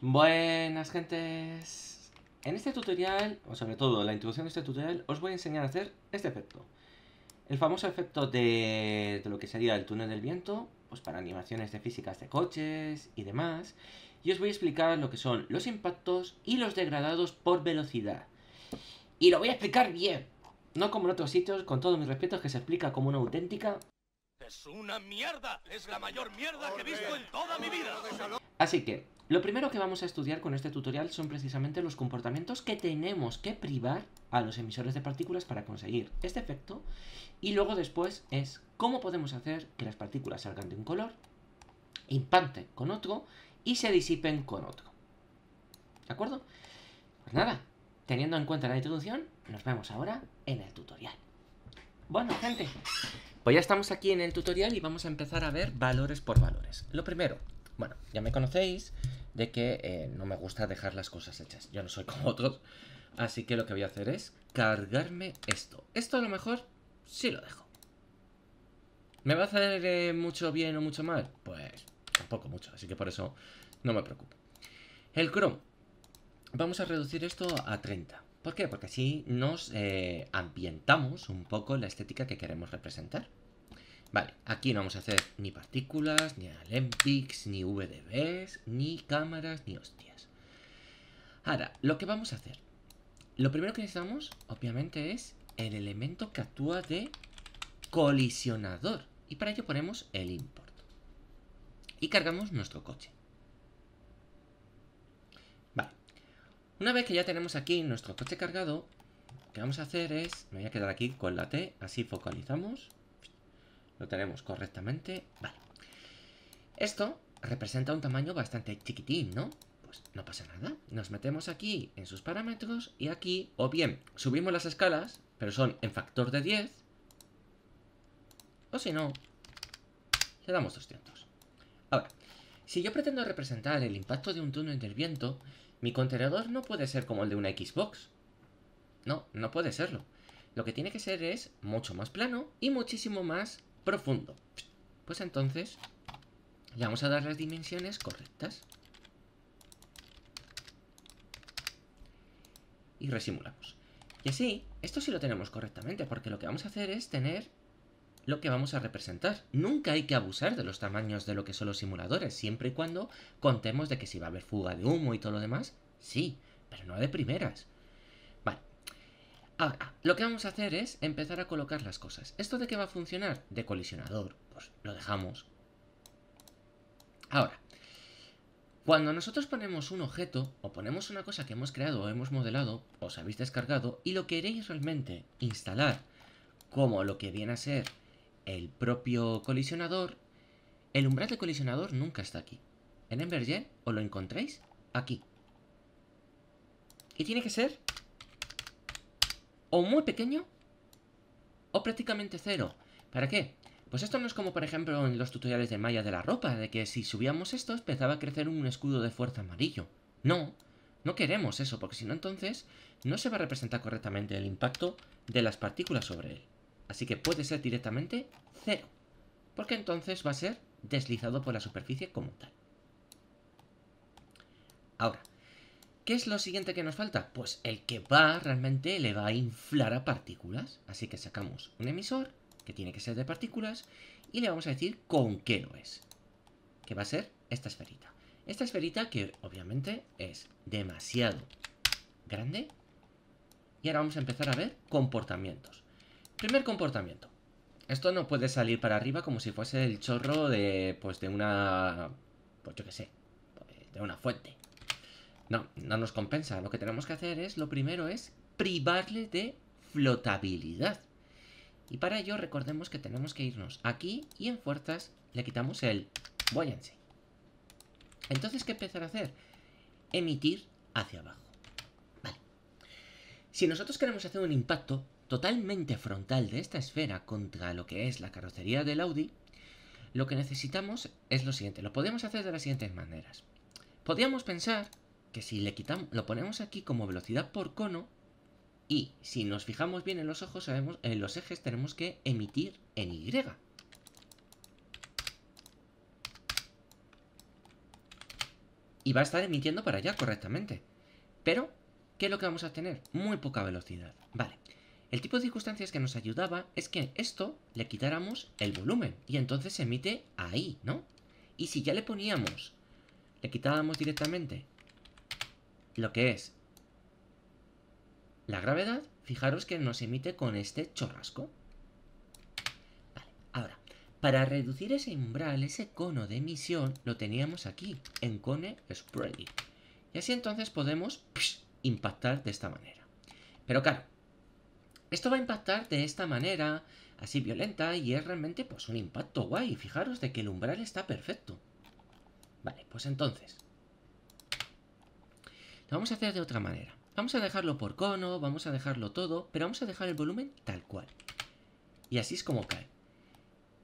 Buenas gentes En este tutorial, o sobre todo la introducción de este tutorial Os voy a enseñar a hacer este efecto El famoso efecto de, de, lo que sería el túnel del viento Pues para animaciones de físicas de coches y demás Y os voy a explicar lo que son los impactos y los degradados por velocidad Y lo voy a explicar bien No como en otros sitios, con todo mis respeto, que se explica como una auténtica Es una mierda, es la mayor mierda que he visto en toda mi vida Así que lo primero que vamos a estudiar con este tutorial son precisamente los comportamientos que tenemos que privar a los emisores de partículas para conseguir este efecto y luego después es cómo podemos hacer que las partículas salgan de un color, impacten con otro y se disipen con otro. ¿De acuerdo? Pues nada, teniendo en cuenta la introducción, nos vemos ahora en el tutorial. Bueno, gente, pues ya estamos aquí en el tutorial y vamos a empezar a ver valores por valores. Lo primero, bueno, ya me conocéis, de que eh, no me gusta dejar las cosas hechas. Yo no soy como otros. Así que lo que voy a hacer es cargarme esto. Esto a lo mejor sí lo dejo. ¿Me va a hacer eh, mucho bien o mucho mal? Pues tampoco mucho, así que por eso no me preocupo. El Chrome. Vamos a reducir esto a 30. ¿Por qué? Porque así nos eh, ambientamos un poco la estética que queremos representar. Vale, aquí no vamos a hacer ni partículas, ni Alembics, ni VDBs, ni cámaras, ni hostias. Ahora, lo que vamos a hacer. Lo primero que necesitamos, obviamente, es el elemento que actúa de colisionador. Y para ello ponemos el import. Y cargamos nuestro coche. Vale. Una vez que ya tenemos aquí nuestro coche cargado, lo que vamos a hacer es... Me voy a quedar aquí con la T, así focalizamos. Lo tenemos correctamente. Vale. Esto representa un tamaño bastante chiquitín, ¿no? Pues no pasa nada. Nos metemos aquí en sus parámetros y aquí, o bien subimos las escalas, pero son en factor de 10, o si no, le damos 200. Ahora, si yo pretendo representar el impacto de un túnel del viento, mi contenedor no puede ser como el de una Xbox. No, no puede serlo. Lo que tiene que ser es mucho más plano y muchísimo más profundo. Pues entonces le vamos a dar las dimensiones correctas. Y resimulamos. Y así, esto sí lo tenemos correctamente, porque lo que vamos a hacer es tener lo que vamos a representar. Nunca hay que abusar de los tamaños de lo que son los simuladores, siempre y cuando contemos de que si va a haber fuga de humo y todo lo demás, sí, pero no de primeras. Ahora, lo que vamos a hacer es empezar a colocar las cosas. ¿Esto de qué va a funcionar? De colisionador, pues lo dejamos. Ahora, cuando nosotros ponemos un objeto, o ponemos una cosa que hemos creado o hemos modelado, os habéis descargado, y lo queréis realmente instalar como lo que viene a ser el propio colisionador, el umbral de colisionador nunca está aquí. En Embergen os lo encontréis aquí. Y tiene que ser o muy pequeño o prácticamente cero. ¿Para qué? Pues esto no es como por ejemplo en los tutoriales de malla de la ropa, de que si subíamos esto empezaba a crecer un escudo de fuerza amarillo. No, no queremos eso, porque si no entonces no se va a representar correctamente el impacto de las partículas sobre él. Así que puede ser directamente cero, porque entonces va a ser deslizado por la superficie como tal. Ahora, ¿Qué es lo siguiente que nos falta? Pues el que va realmente le va a inflar a partículas. Así que sacamos un emisor, que tiene que ser de partículas, y le vamos a decir con qué lo es. Que va a ser esta esferita. Esta esferita que obviamente es demasiado grande. Y ahora vamos a empezar a ver comportamientos. Primer comportamiento. Esto no puede salir para arriba como si fuese el chorro de, pues, de una... Pues yo qué sé, de una fuente. No, no nos compensa. Lo que tenemos que hacer es, lo primero es privarle de flotabilidad. Y para ello recordemos que tenemos que irnos aquí y en fuerzas le quitamos el buoyancy. Entonces, ¿qué empezar a hacer? Emitir hacia abajo. Vale. Si nosotros queremos hacer un impacto totalmente frontal de esta esfera contra lo que es la carrocería del Audi, lo que necesitamos es lo siguiente. Lo podemos hacer de las siguientes maneras. Podríamos pensar que si le quitamos, lo ponemos aquí como velocidad por cono, y si nos fijamos bien en los ojos, sabemos, en los ejes tenemos que emitir en Y. Y va a estar emitiendo para allá correctamente. Pero, ¿qué es lo que vamos a tener? Muy poca velocidad. Vale. El tipo de circunstancias que nos ayudaba es que esto le quitáramos el volumen. Y entonces se emite ahí, ¿no? Y si ya le poníamos, le quitábamos directamente lo que es la gravedad, fijaros que nos emite con este chorrasco. Vale, ahora, para reducir ese umbral, ese cono de emisión, lo teníamos aquí, en Cone Spray. Y así entonces podemos impactar de esta manera. Pero claro, esto va a impactar de esta manera, así violenta, y es realmente pues un impacto guay. Fijaros de que el umbral está perfecto. Vale, pues entonces, lo vamos a hacer de otra manera. Vamos a dejarlo por cono, vamos a dejarlo todo, pero vamos a dejar el volumen tal cual. Y así es como cae.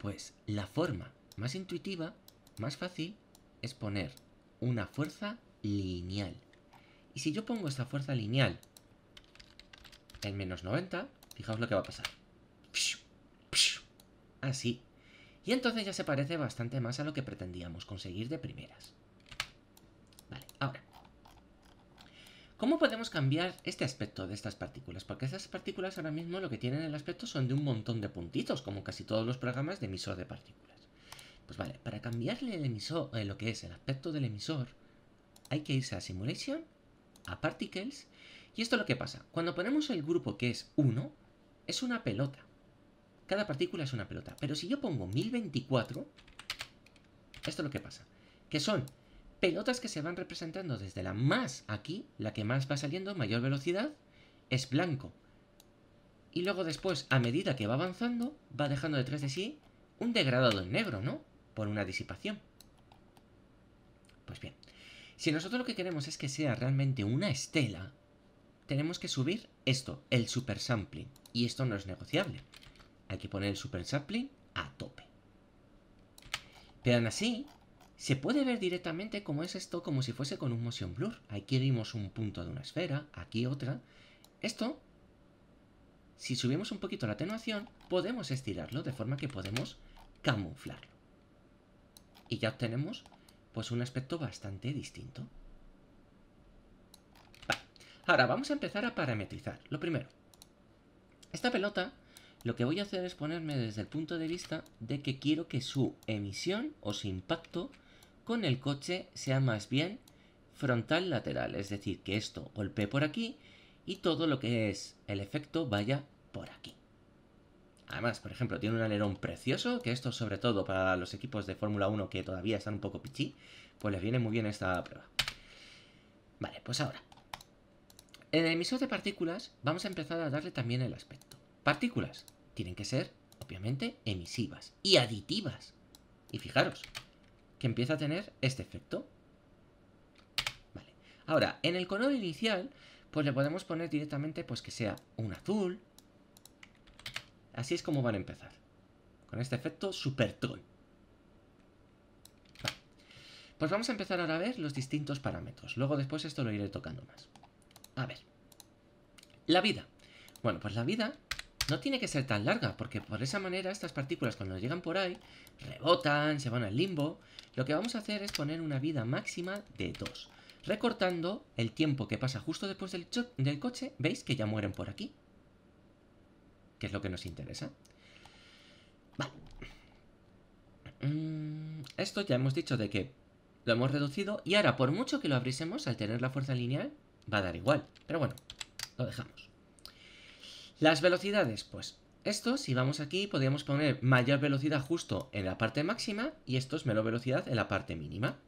Pues la forma más intuitiva, más fácil, es poner una fuerza lineal. Y si yo pongo esta fuerza lineal en menos 90, fijaos lo que va a pasar. Así. Y entonces ya se parece bastante más a lo que pretendíamos conseguir de primeras. Vale, ahora. ¿Cómo podemos cambiar este aspecto de estas partículas? Porque estas partículas ahora mismo lo que tienen el aspecto son de un montón de puntitos, como casi todos los programas de emisor de partículas. Pues vale, para cambiarle el emisor, eh, lo que es el aspecto del emisor, hay que irse a Simulation, a Particles, y esto es lo que pasa. Cuando ponemos el grupo que es 1, es una pelota. Cada partícula es una pelota. Pero si yo pongo 1024, esto es lo que pasa. Que son pelotas que se van representando desde la más aquí, la que más va saliendo, mayor velocidad, es blanco. Y luego después, a medida que va avanzando, va dejando detrás de sí un degradado en negro, ¿no? Por una disipación. Pues bien, si nosotros lo que queremos es que sea realmente una estela, tenemos que subir esto, el super sampling. Y esto no es negociable. Hay que poner el super sampling a tope. Pero aún así, se puede ver directamente cómo es esto como si fuese con un motion blur. Aquí vimos un punto de una esfera, aquí otra. Esto, si subimos un poquito la atenuación, podemos estirarlo de forma que podemos camuflarlo. Y ya obtenemos pues un aspecto bastante distinto. Ahora vamos a empezar a parametrizar. Lo primero, esta pelota lo que voy a hacer es ponerme desde el punto de vista de que quiero que su emisión o su impacto con el coche sea más bien frontal lateral, es decir, que esto golpee por aquí y todo lo que es el efecto vaya por aquí. Además, por ejemplo, tiene un alerón precioso, que esto sobre todo para los equipos de Fórmula 1 que todavía están un poco pichí, pues les viene muy bien esta prueba. Vale, pues ahora, en el emisor de partículas vamos a empezar a darle también el aspecto. Partículas tienen que ser, obviamente, emisivas y aditivas. Y fijaros, que empieza a tener este efecto. Vale. Ahora, en el color inicial, pues le podemos poner directamente pues que sea un azul. Así es como van a empezar. Con este efecto super troll. Pues vamos a empezar ahora a ver los distintos parámetros. Luego después esto lo iré tocando más. A ver. La vida. Bueno, pues la vida no tiene que ser tan larga, porque por esa manera estas partículas cuando llegan por ahí, rebotan, se van al limbo. Lo que vamos a hacer es poner una vida máxima de 2, recortando el tiempo que pasa justo después del, del coche. ¿Veis que ya mueren por aquí? Que es lo que nos interesa. Vale. Mm, esto ya hemos dicho de que lo hemos reducido y ahora por mucho que lo abrisemos al tener la fuerza lineal, va a dar igual. Pero bueno, lo dejamos. Las velocidades, pues esto, si vamos aquí, podríamos poner mayor velocidad justo en la parte máxima y esto es menor velocidad en la parte mínima.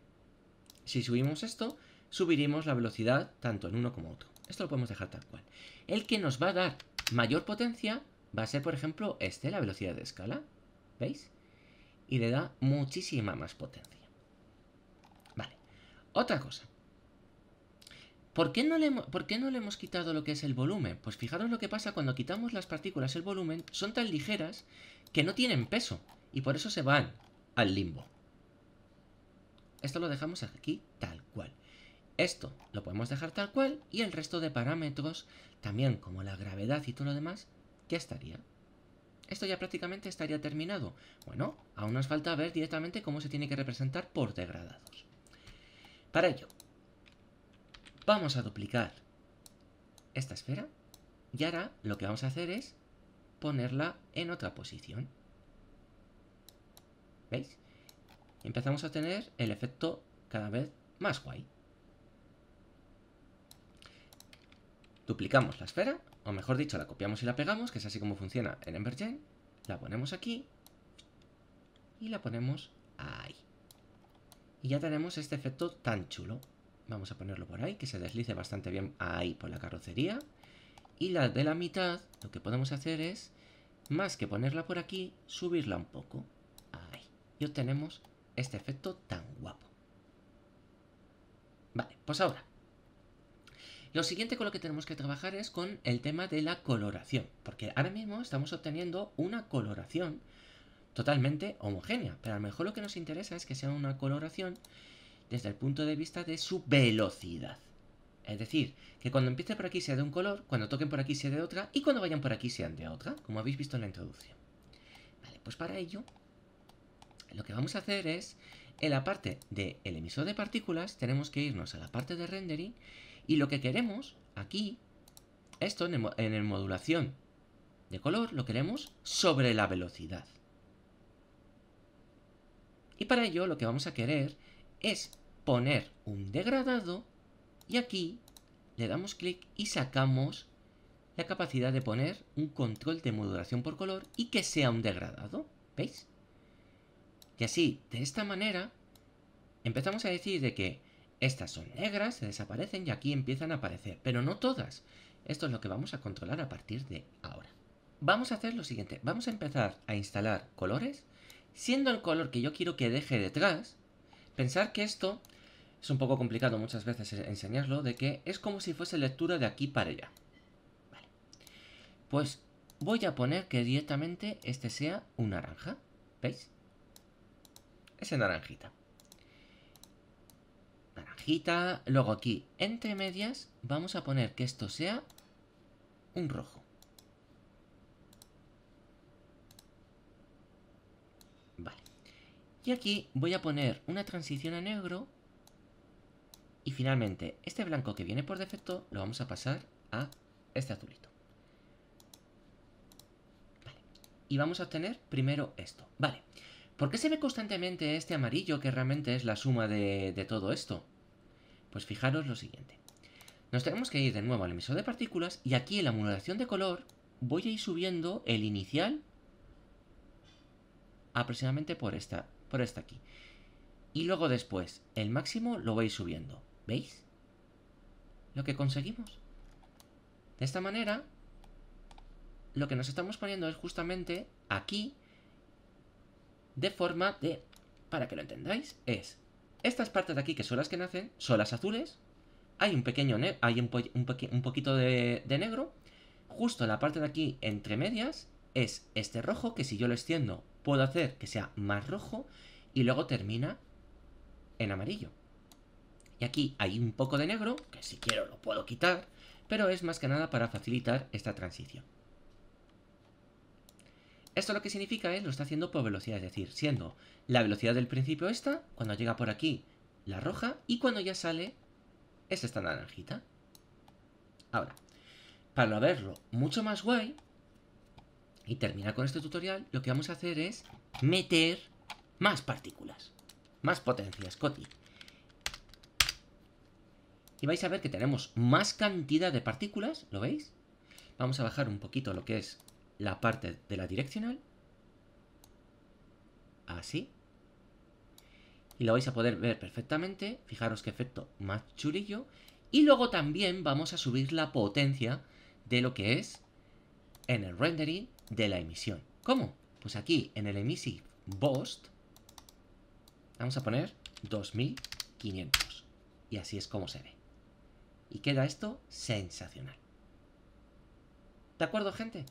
Si subimos esto, subiremos la velocidad tanto en uno como otro. Esto lo podemos dejar tal cual. El que nos va a dar mayor potencia va a ser, por ejemplo, este, la velocidad de escala. ¿Veis? Y le da muchísima más potencia. Vale. Otra cosa. ¿Por qué, no le, hemos quitado lo que es el volumen? Pues fijaros lo que pasa cuando quitamos las partículas el volumen, son tan ligeras que no tienen peso y por eso se van al limbo. Esto lo dejamos aquí tal cual. Esto lo podemos dejar tal cual y el resto de parámetros, también como la gravedad y todo lo demás, ya estaría. Esto ya prácticamente estaría terminado. Bueno, aún nos falta ver directamente cómo se tiene que representar por degradados. Para ello, Vamos a duplicar esta esfera y ahora lo que vamos a hacer es ponerla en otra posición. ¿Veis? Empezamos a tener el efecto cada vez más guay. Duplicamos la esfera, o mejor dicho, la copiamos y la pegamos, que es así como funciona en Embergen. La ponemos aquí y la ponemos ahí. Y ya tenemos este efecto tan chulo. Vamos a ponerlo por ahí, que se deslice bastante bien ahí por la carrocería. Y la de la mitad, lo que podemos hacer es, más que ponerla por aquí, subirla un poco. Ahí. Y obtenemos este efecto tan guapo. Vale, pues ahora. Lo siguiente con lo que tenemos que trabajar es con el tema de la coloración. Porque ahora mismo estamos obteniendo una coloración totalmente homogénea. Pero a lo mejor lo que nos interesa es que sea una coloración desde el punto de vista de su velocidad. Es decir, que cuando empiece por aquí sea de un color, cuando toquen por aquí sea de otra y cuando vayan por aquí sean de otra, como habéis visto en la introducción. Vale, pues para ello lo que vamos a hacer es, en la parte del emisor de partículas, tenemos que irnos a la parte de rendering y lo que queremos aquí, esto en, en el modulación de color, lo queremos sobre la velocidad. Y para ello lo que vamos a querer es poner un degradado y aquí le damos clic y sacamos la capacidad de poner un control de modulación por color y que sea un degradado, ¿veis? Y así, de esta manera, empezamos a decir de que estas son negras, se desaparecen y aquí empiezan a aparecer, pero no todas. Esto es lo que vamos a controlar a partir de ahora. Vamos a hacer lo siguiente, vamos a empezar a instalar colores, siendo el color que yo quiero que deje detrás, pensar que esto es un poco complicado muchas veces e-, enseñarlo, de que es como si fuese lectura de aquí para allá. Vale. Pues voy a poner que directamente este sea un naranja. ¿Veis? Ese naranjita. Naranjita. Luego aquí, entre medias, vamos a poner que esto sea un rojo. Vale. Y aquí voy a poner una transición a negro y finalmente, este blanco que viene por defecto lo vamos a pasar a este azulito. Y vamos a obtener primero esto. Vale. ¿Por qué se ve constantemente este amarillo que realmente es la suma de, todo esto? Pues fijaros lo siguiente. Nos tenemos que ir de nuevo al emisor de partículas y aquí en la modulación de color voy a ir subiendo el inicial aproximadamente por esta, por esta aquí. Y luego después el máximo lo ir subiendo. ¿Veis? Lo que conseguimos. De esta manera, lo que nos estamos poniendo es justamente aquí, de forma de, para que lo entendáis, es estas partes de aquí que son las que nacen, son las azules, hay un pequeño hay un, poquito de, de, negro, justo la parte de aquí entre medias es este rojo, que si yo lo extiendo puedo hacer que sea más rojo, y luego termina en amarillo. Y aquí hay un poco de negro, que si quiero lo puedo quitar, pero es más que nada para facilitar esta transición. Esto lo que significa es, lo está haciendo por velocidad, es decir, siendo la velocidad del principio esta, cuando llega por aquí la roja, y cuando ya sale es este esta naranjita. Ahora, para verlo mucho más guay, y terminar con este tutorial, lo que vamos a hacer es meter más partículas, más potencias, Coti y vais a ver que tenemos más cantidad de partículas, ¿lo veis? Vamos a bajar un poquito lo que es la parte de la direccional. Así. Y lo vais a poder ver perfectamente. Fijaros qué efecto más chulillo. Y luego también vamos a subir la potencia de lo que es en el rendering de la emisión. ¿Cómo? Pues aquí en el Emissive Boost vamos a poner 2500. Y así es como se ve. Y queda esto sensacional. ¿De acuerdo, gente?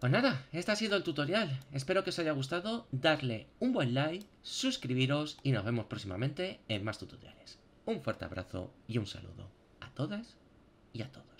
Pues nada, este ha sido el tutorial. Espero que os haya gustado. Darle un buen like, suscribiros y nos vemos próximamente en más tutoriales. Un fuerte abrazo y un saludo a todas y a todos.